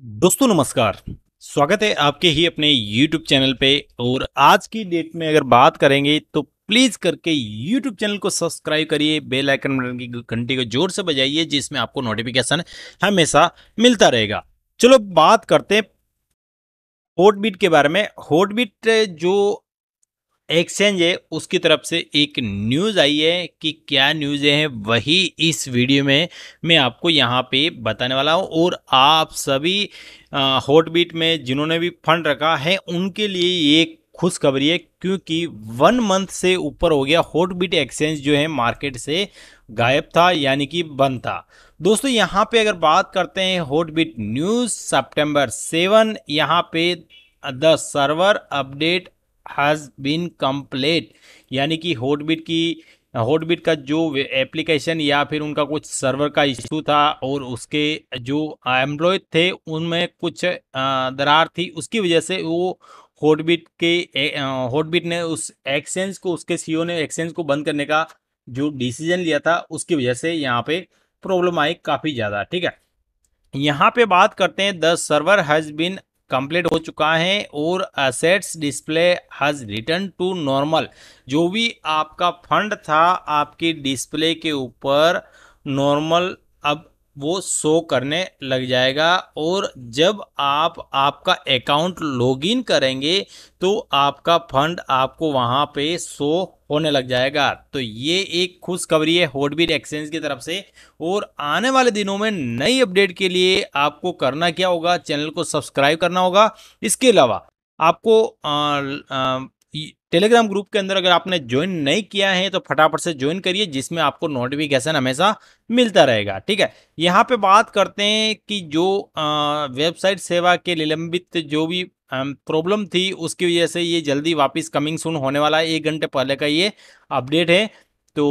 दोस्तों नमस्कार स्वागत है आपके ही अपने YouTube चैनल पे और आज की डेट में अगर बात करेंगे तो प्लीज़ करके YouTube चैनल को सब्सक्राइब करिए बेल आइकन बटन की घंटी को जोर से बजाइए जिसमें आपको नोटिफिकेशन हमेशा मिलता रहेगा चलो बात करते हैं हॉटबीट के बारे में हॉटबीट जो एक्सचेंज है उसकी तरफ से एक न्यूज़ आई है कि क्या न्यूज़ें हैं वही इस वीडियो में मैं आपको यहाँ पे बताने वाला हूँ और आप सभी हॉटबीट में जिन्होंने भी फंड रखा है उनके लिए ये खुशखबरी है क्योंकि वन मंथ से ऊपर हो गया हॉटबीट एक्सचेंज जो है मार्केट से गायब था यानी कि बंद था दोस्तों यहाँ पर अगर बात करते हैं हॉटबीट न्यूज़ सप्टेम्बर सेवन यहाँ पे the server update has been complete यानी कि हॉटबिट की हॉटबिट का जो एप्लीकेशन या फिर उनका कुछ सर्वर का इशू था और उसके जो एम्प्लॉय थे उनमें कुछ दरार थी उसकी वजह से वो हॉटबिट के हॉटबिट ने उस एक्सचेंज को उसके सीईओ e ने एक्सचेंज को बंद करने का जो डिसीजन लिया था उसकी वजह से यहाँ पे प्रॉब्लम आई काफ़ी ज़्यादा ठीक है यहाँ पे बात करते हैं the server has been complete हो चुका है और assets display has return to normal जो भी आपका फंड था आपकी डिस्प्ले के ऊपर नॉर्मल अब वो शो करने लग जाएगा और जब आप आपका अकाउंट लॉगिन करेंगे तो आपका फंड आपको वहाँ पे शो होने लग जाएगा तो ये एक खुशखबरी है हॉटबीट एक्सचेंज की तरफ से और आने वाले दिनों में नई अपडेट के लिए आपको करना क्या होगा चैनल को सब्सक्राइब करना होगा इसके अलावा आपको आ, आ, टेलीग्राम ग्रुप के अंदर अगर आपने ज्वाइन नहीं किया है तो फटाफट से ज्वाइन करिए जिसमें आपको नोटिफिकेशन हमेशा मिलता रहेगा ठीक है यहाँ पे बात करते हैं कि जो वेबसाइट सेवा के निलंबित जो भी प्रॉब्लम थी उसकी वजह से ये जल्दी वापस कमिंग सुन होने वाला है एक घंटे पहले का ये अपडेट है तो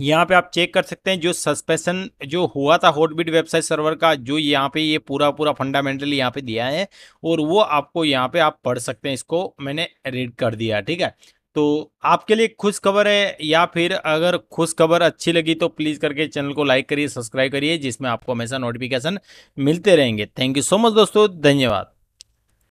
यहाँ पे आप चेक कर सकते हैं जो सस्पेंशन जो हुआ था हॉटबिट वेबसाइट सर्वर का जो यहाँ पे ये पूरा पूरा फंडामेंटली यहाँ पे दिया है और वो आपको यहाँ पे आप पढ़ सकते हैं इसको मैंने रीड कर दिया ठीक है तो आपके लिए खुश खबर है या फिर अगर खुश खबर अच्छी लगी तो प्लीज़ करके चैनल को लाइक करिए सब्सक्राइब करिए जिसमें आपको हमेशा नोटिफिकेशन मिलते रहेंगे थैंक यू सो मच दोस्तों धन्यवाद